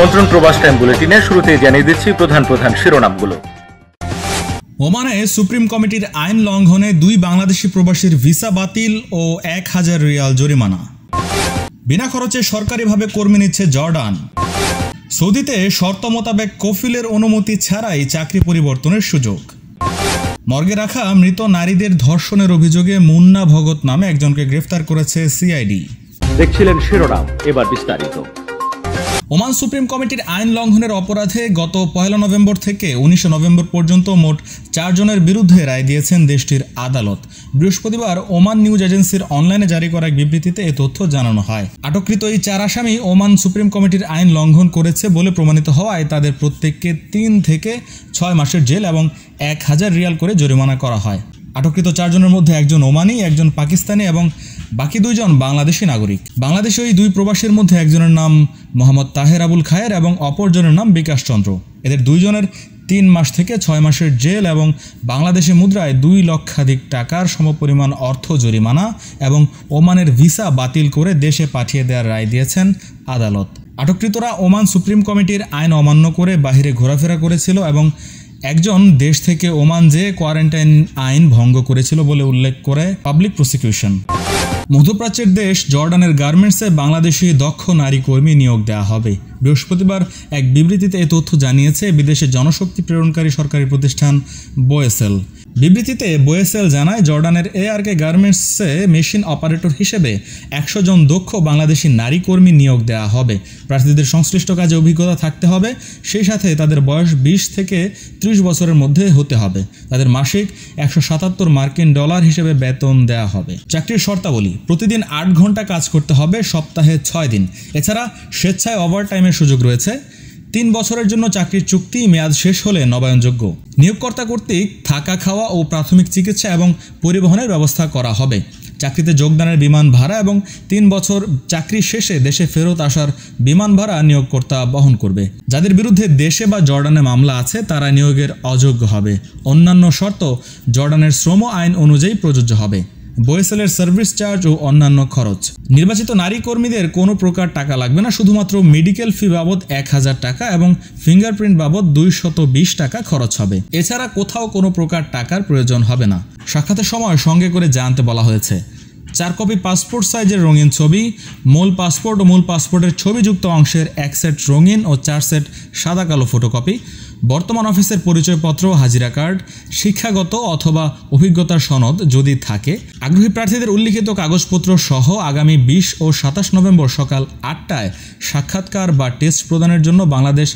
আমন্ত্রণ প্রবাস টাইম বুলেটিনে শুরুতেই জানিয়ে দিচ্ছি প্রধান প্রধান শিরোনামগুলো ওমানে সুপ্রিম কমিটির আইন লঙ্ঘনে দুই বাংলাদেশি প্রবাসীর ভিসা বাতিল ও এক হাজার রিয়াল জরিমানা বিনা খরচে সরকারিভাবে কর্মী নিচ্ছে জর্ডান সৌদিতে শর্ত মোতাবেক কফিলের অনুমতি ছাড়াই চাকরি পরিবর্তনের সুযোগ মর্গে রাখা মৃত নারীদের ধর্ষণের অভিযোগে মুন্না ভগত নামে একজনকে গ্রেফতার করেছে সিআইডি দেখছিলেন শিরোনাম এবার বিস্তারিত ওমান সুপ্রিম কমিটির আইন লঙ্ঘনের অপরাধে গত পয়লা নভেম্বর থেকে উনিশে নভেম্বর পর্যন্ত মোট চারজনের বিরুদ্ধে রায় দিয়েছেন দেশটির আদালত বৃহস্পতিবার ওমান নিউজ এজেন্সির অনলাইনে জারি করা এক বিবৃতিতে এ তথ্য জানানো হয় আটককৃত এই চার আসামি ওমান সুপ্রিম কমিটির আইন লঙ্ঘন করেছে বলে প্রমাণিত হওয়ায় তাদের প্রত্যেককে তিন থেকে ছয় মাসের জেল এবং এক হাজার রিয়াল করে জরিমানা করা হয় আটককৃত চারজনের মধ্যে একজন ওমানি একজন পাকিস্তানি এবং বাকি দুইজন বাংলাদেশি নাগরিক বাংলাদেশে ওই দুই প্রবাসীর মধ্যে একজনের নাম মোহাম্মদ তাহের আবুল খায়ের এবং অপরজনের নাম বিকাশ চন্দ্র এদের দুইজনের তিন মাস থেকে ছয় মাসের জেল এবং বাংলাদেশে মুদ্রায় দুই লক্ষাধিক টাকার সমপরিমাণ অর্থ জরিমানা এবং ওমানের ভিসা বাতিল করে দেশে পাঠিয়ে দেওয়ার রায় দিয়েছেন আদালত আটককৃতরা ওমান সুপ্রিম কমিটির আইন অমান্য করে বাহিরে ঘোরাফেরা করেছিল এবং একজন দেশ থেকে ওমান যে কোয়ারেন্টাইন আইন ভঙ্গ করেছিল বলে উল্লেখ করে পাবলিক প্রসিকিউশন মধ্যপ্রাচ্যের দেশ জর্ডানের গার্মেন্টসে বাংলাদেশি দক্ষ নারী কর্মী নিয়োগ দেওয়া হবে বৃহস্পতিবার এক বিবৃতিতে এ তথ্য জানিয়েছে বিদেশে জনশক্তি প্রেরণকারী সরকারি প্রতিষ্ঠান বোয়েসেল বিবৃতিতে বোয়েসেল জানায় জর্ডানের এআরকে গার্মেন্টসে মেশিন অপারেটর হিসেবে একশো জন দক্ষ বাংলাদেশি নারী কর্মী নিয়োগ দেওয়া হবে প্রার্থীদের সংশ্লিষ্ট কাজে অভিজ্ঞতা থাকতে হবে সেই সাথে তাদের বয়স বিশ থেকে ত্রিশ বছরের মধ্যে হতে হবে তাদের মাসিক একশো সাতাত্তর মার্কিন ডলার হিসেবে বেতন দেওয়া হবে চাকরির শর্তাবলী প্রতিদিন আট ঘন্টা কাজ করতে হবে সপ্তাহে ছয় দিন এছাড়া স্বেচ্ছায় ওভারটাইমে নবায়নের সুযোগ রয়েছে তিন বছরের জন্য চাকরির চুক্তি মেয়াদ শেষ হলে নবায়নযোগ্য নিয়োগকর্তা কর্তৃক থাকা খাওয়া ও প্রাথমিক চিকিৎসা এবং পরিবহনের ব্যবস্থা করা হবে চাকরিতে যোগদানের বিমান ভাড়া এবং তিন বছর চাকরি শেষে দেশে ফেরত আসার বিমান ভাড়া নিয়োগকর্তা বহন করবে যাদের বিরুদ্ধে দেশে বা জর্ডানে মামলা আছে তারা নিয়োগের অযোগ্য হবে অন্যান্য শর্ত জর্ডানের শ্রম আইন অনুযায়ী প্রযোজ্য হবে বয়েসেলের সার্ভিস চার্জ ও অন্যান্য খরচ নির্বাচিত নারী কর্মীদের কোনো প্রকার টাকা লাগবে না শুধুমাত্র মেডিকেল ফি বাবদ এক হাজার টাকা এবং ফিঙ্গারপ্রিন্ট বাবদ দুইশত বিশ টাকা খরচ হবে এছাড়া কোথাও কোনো প্রকার টাকার প্রয়োজন হবে না সাক্ষাতের সময় সঙ্গে করে জানতে বলা হয়েছে চার কপি পাসপোর্ট সাইজের রঙিন ছবি মূল পাসপোর্ট ও মূল পাসপোর্টের ছবিযুক্ত অংশের এক সেট রঙিন ও চার সেট সাদা কালো ফটোকপি বর্তমান অফিসের পরিচয়পত্র হাজিরা কার্ড শিক্ষাগত অথবা অভিজ্ঞতার সনদ যদি থাকে আগ্রহী প্রার্থীদের উল্লিখিত কাগজপত্র সহ আগামী বিশ ও সাতাশ নভেম্বর সকাল আটটায় সাক্ষাৎকার বা টেস্ট প্রদানের জন্য Bangladesh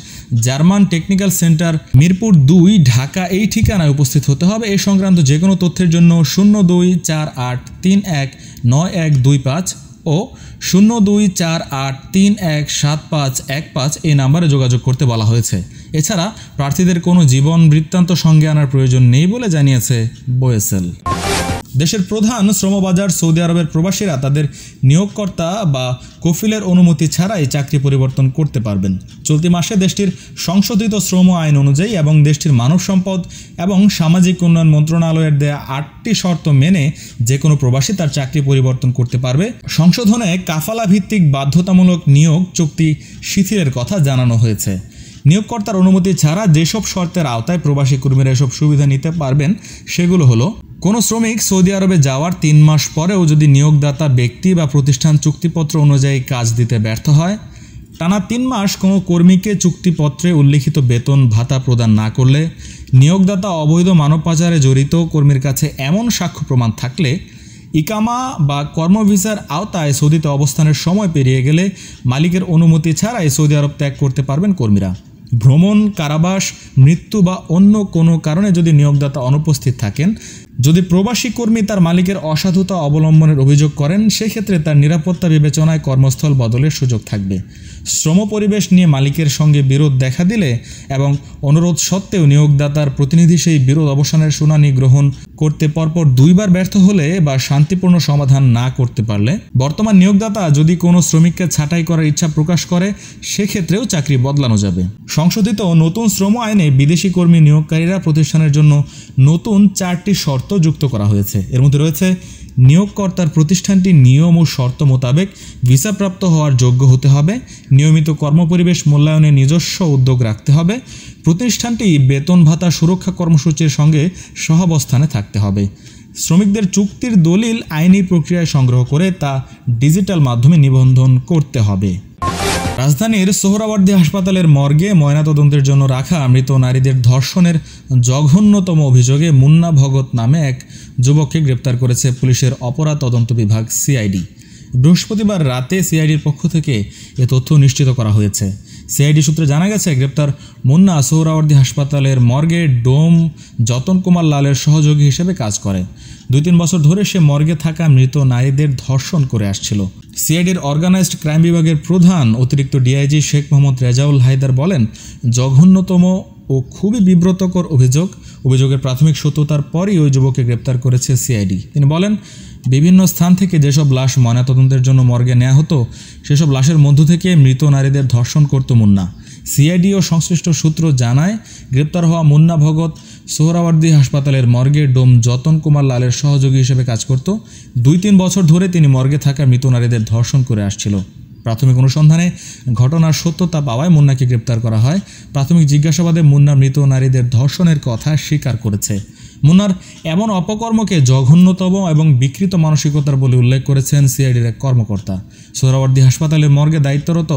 German technical centre Mirpur দুই ঢাকা এই ঠিকানায় উপস্থিত হতে হবে এ সংক্রান্ত যে কোনো তথ্যের জন্য শূন্য দুই চার আট তিন এক নয় এক দুই পাঁচ ও শূন্য দুই চার আট তিন এক সাত পাঁচ এক পাঁচ এই নাম্বারে যোগাযোগ করতে বলা হয়েছে এছাড়া প্রার্থীদের কোনো জীবন বৃত্তান্ত সঙ্গে আনার প্রয়োজন নেই বলে জানিয়েছে বোয়েসেল দেশের প্রধান শ্রমবাজার সৌদি আরবের প্রবাসীরা তাদের নিয়োগকর্তা বা কফিলের অনুমতি ছাড়াই চাকরি পরিবর্তন করতে পারবেন চলতি মাসে দেশটির সংশোধিত শ্রম আইন অনুযায়ী এবং দেশটির মানব সম্পদ এবং সামাজিক উন্নয়ন মন্ত্রণালয়ের দেয়া আটটি শর্ত মেনে যে কোনো প্রবাসী তার চাকরি পরিবর্তন করতে পারবে সংশোধনে কাফালা ভিত্তিক বাধ্যতামূলক নিয়োগ চুক্তি শিথিলের কথা জানানো হয়েছে নিয়োগকর্তার অনুমতি ছাড়া যেসব শর্তের আওতায় প্রবাসী কর্মীরা এসব সুবিধা নিতে পারবেন সেগুলো হলো কোনো শ্রমিক সৌদি আরবে যাওয়ার তিন মাস পরেও যদি নিয়োগদাতা ব্যক্তি বা প্রতিষ্ঠান চুক্তিপত্র অনুযায়ী কাজ দিতে ব্যর্থ হয় টানা তিন মাস কোনো কর্মীকে চুক্তিপত্রে উল্লিখিত বেতন ভাতা প্রদান না করলে নিয়োগদাতা অবৈধ মানব পাচারে জড়িত কর্মীর কাছে এমন সাক্ষ্য প্রমাণ থাকলে ইকামা বা কর্মভিসার আওতায় সৌদিতে অবস্থানের সময় পেরিয়ে গেলে মালিকের অনুমতি ছাড়াই সৌদি আরব ত্যাগ করতে পারবেন কর্মীরা ভ্রমণ কারাবাস মৃত্যু বা অন্য কোনো কারণে যদি নিয়োগদাতা অনুপস্থিত থাকেন যদি প্রবাসী কর্মী তার মালিকের অসাধুতা অবলম্বনের অভিযোগ করেন সেক্ষেত্রে তার নিরাপত্তা বিবেচনায় কর্মস্থল বদলের সুযোগ থাকবে শ্রম পরিবেশ নিয়ে মালিকের সঙ্গে বিরোধ দেখা দিলে এবং অনুরোধ সত্ত্বেও নিয়োগদাতার প্রতিনিধি সেই বিরোধ অবসানের শুনানি গ্রহণ করতে পরপর দুইবার ব্যর্থ হলে বা শান্তিপূর্ণ সমাধান না করতে পারলে বর্তমান নিয়োগদাতা যদি কোনো শ্রমিককে ছাঁটাই করার ইচ্ছা প্রকাশ করে সেক্ষেত্রেও চাকরি বদলানো যাবে সংশোধিত নতুন শ্রম আইনে বিদেশি কর্মী নিয়োগকারীরা প্রতিষ্ঠানের জন্য নতুন চারটি শর্ত যুক্ত করা হয়েছে এর মধ্যে রয়েছে নিয়োগকর্তার প্রতিষ্ঠানটি নিয়ম ও শর্ত মোতাবেক ভিসাপ্রাপ্ত হওয়ার যোগ্য হতে হবে নিয়মিত কর্মপরিবেশ মূল্যায়নে নিজস্ব উদ্যোগ রাখতে হবে প্রতিষ্ঠানটি বেতন ভাতা সুরক্ষা কর্মসূচির সঙ্গে সহাবস্থানে থাকতে হবে শ্রমিকদের চুক্তির দলিল আইনি প্রক্রিয়ায় সংগ্রহ করে তা ডিজিটাল মাধ্যমে নিবন্ধন করতে হবে রাজধানীর সোহরাওয়ার্দী হাসপাতালের মর্গে ময়নাতদন্তের জন্য রাখা মৃত নারীদের ধর্ষণের জঘন্যতম অভিযোগে মুন্না ভগত নামে এক যুবককে গ্রেপ্তার করেছে পুলিশের অপরাধ তদন্ত বিভাগ সিআইডি বৃহস্পতিবার রাতে সিআইডির পক্ষ থেকে এ তথ্য নিশ্চিত করা হয়েছে সিআইডি সূত্রে জানা গেছে গ্রেপ্তার মুন্না সোহরাওয়ার্দী হাসপাতালের মর্গে ডোম যতন কুমার লালের সহযোগী হিসেবে কাজ করে দুই তিন বছর ধরে সে মর্গে থাকা মৃত নারীদের ধর্ষণ করে আসছিল সিআইডির অর্গানাইজড ক্রাইম বিভাগের প্রধান অতিরিক্ত ডিআইজি শেখ মোহাম্মদ রেজাউল হায়দার বলেন জঘন্যতম ও খুবই বিব্রতকর অভিযোগ অভিযোগের প্রাথমিক সত্যতার পরই ওই যুবককে গ্রেপ্তার করেছে সিআইডি তিনি বলেন বিভিন্ন স্থান থেকে যেসব লাশ ময়নাতদন্তের জন্য মর্গে নেওয়া হতো সেসব লাশের মধ্য থেকে মৃত নারীদের ধর্ষণ করত মুন্না সিআইডি ও সংশ্লিষ্ট সূত্র জানায় গ্রেপ্তার হওয়া মুন্না ভগত সোহরাওয়ার্দি হাসপাতালের মর্গে ডোম যতন কুমার লালের সহযোগী হিসেবে কাজ করত দুই তিন বছর ধরে তিনি মর্গে থাকা মৃত নারীদের ধর্ষণ করে আসছিল প্রাথমিক অনুসন্ধানে ঘটনার সত্যতা পাওয়ায় মুন্নাকে গ্রেপ্তার করা হয় প্রাথমিক জিজ্ঞাসাবাদে মুন্না মৃত নারীদের ধর্ষণের কথা স্বীকার করেছে মুন্নার এমন অপকর্মকে জঘন্যতম এবং বিকৃত মানসিকতার বলে উল্লেখ করেছেন সিআইডির এক কর্মকর্তা সোহরাবর্দী হাসপাতালের মর্গে দায়িত্বরত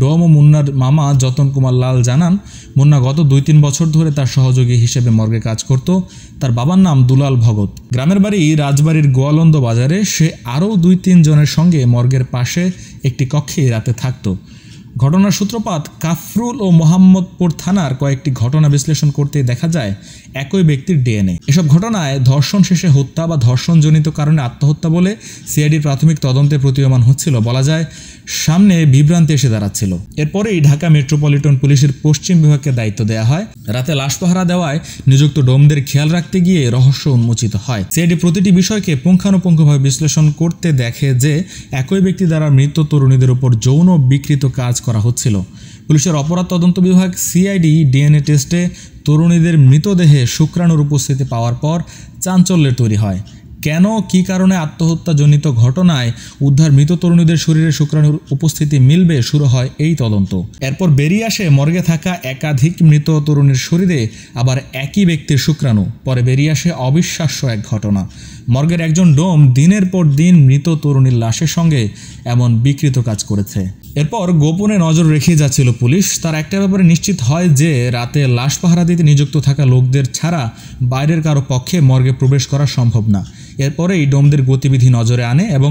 ডোম ও মুন্নার মামা যতন কুমার লাল জানান মুন্না গত দুই তিন বছর ধরে তার সহযোগী হিসেবে মর্গে কাজ করত তার বাবার নাম দুলাল ভগত গ্রামের বাড়ি রাজবাড়ির গোয়ালন্দ বাজারে সে আরও দুই তিন জনের সঙ্গে মর্গের পাশে একটি কক্ষে রাতে থাকতো ঘটনার সূত্রপাত কাফরুল ও মোহাম্মদপুর থানার কয়েকটি ঘটনা বিশ্লেষণ করতে দেখা যায় একই ব্যক্তির ডিএনএ এসব ঘটনায় ধর্ষণ শেষে হত্যা বা ধর্ষণজনিত কারণে আত্মহত্যা বলে সিআইডির প্রাথমিক তদন্তে প্রতীয়মান হচ্ছিল বলা যায় সামনে বিভ্রান্তি এসে দাঁড়াচ্ছিল এরপরেই ঢাকা মেট্রোপলিটন পুলিশের পশ্চিম বিভাগকে দায়িত্ব দেওয়া হয় রাতে লাশ পাহারা দেওয়ায় নিযুক্ত ডোমদের খেয়াল রাখতে গিয়ে রহস্য উন্মোচিত হয় সিআইডি প্রতিটি বিষয়কে পুঙ্খানুপুঙ্খভাবে বিশ্লেষণ করতে দেখে যে একই ব্যক্তি দ্বারা মৃত তরুণীদের উপর যৌন বিকৃত কাজ করা হচ্ছিল পুলিশের অপরাধ তদন্ত বিভাগ সিআইডি ডিএনএ টেস্টে তরুণীদের মৃতদেহে শুক্রাণুর উপস্থিতি পাওয়ার পর চাঞ্চল্যের তৈরি হয় কেন কি কারণে আত্মহত্যাজনিত ঘটনায় উদ্ধার মৃত তরুণীদের শরীরে শুক্রাণুর উপস্থিতি মিলবে শুরু হয় এই তদন্ত এরপর বেরিয়ে আসে মর্গে থাকা একাধিক মৃত তরুণীর শরীরে আবার একই ব্যক্তির শুক্রাণু পরে বেরিয়ে আসে অবিশ্বাস্য এক ঘটনা মর্গের একজন ডোম দিনের পর দিন মৃত তরুণীর লাশের সঙ্গে এমন বিকৃত কাজ করেছে এরপর গোপনে নজর রেখে যাচ্ছিল পুলিশ তার একটা ব্যাপারে নিশ্চিত হয় যে রাতে লাশ পাহারা দিতে নিযুক্ত থাকা লোকদের ছাড়া বাইরের কারো পক্ষে মর্গে প্রবেশ করা সম্ভব না এরপরেই ডোমদের গতিবিধি নজরে আনে এবং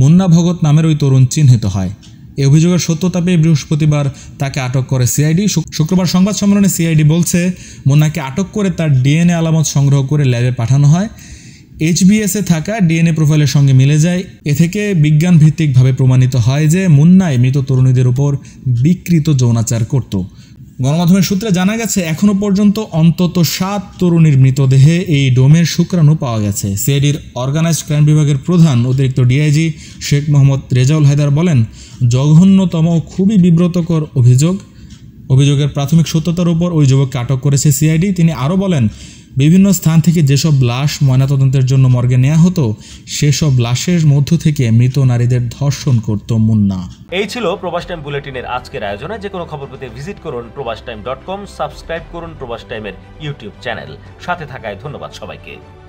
মুন্না ভগত নামের ওই তরুণ চিহ্নিত হয় এ অভিযোগের সত্যতা পেয়ে বৃহস্পতিবার তাকে আটক করে সিআইডি শুক্রবার সংবাদ সম্মেলনে সিআইডি বলছে মুন্নাকে আটক করে তার ডিএনএ আলামত সংগ্রহ করে ল্যাবে পাঠানো হয় এইচবিএসে থাকা ডিএনএ প্রোফাইলের সঙ্গে মিলে যায় এ থেকে বিজ্ঞান ভিত্তিকভাবে প্রমাণিত হয় যে মুন্নায় মৃত তরুণীদের উপর বিকৃত যৌনাচার করত গণমাধ্যমের সূত্রে জানা গেছে এখনও পর্যন্ত অন্তত সাত তরুণীর মৃতদেহে এই ডোমের শুক্রাণু পাওয়া গেছে সিআইডির অর্গানাইজড ক্রাইম বিভাগের প্রধান অতিরিক্ত ডিআইজি শেখ মোহাম্মদ রেজাউল হায়দার বলেন জঘন্যতম খুবই বিব্রতকর অভিযোগ অভিযোগের প্রাথমিক সত্যতার উপর ওই যুবককে আটক করেছে সিআইডি তিনি আরও বলেন বিভিন্ন স্থান থেকে যেসব লাশ ময়নাতদন্তের জন্য মর্গে নেওয়া হতো সেসব লাশের মধ্য থেকে মৃত নারীদের ধর্ষণ করত মুন্না এই ছিল প্রবাস টাইম বুলেটিনের আজকের আয়োজনে যে কোনো খবর পেতে ভিজিট করুন প্রবাস টাইম ডট কম সাবস্ক্রাইব করুন প্রবাস টাইমের ইউটিউব চ্যানেল সাথে থাকায় ধন্যবাদ সবাইকে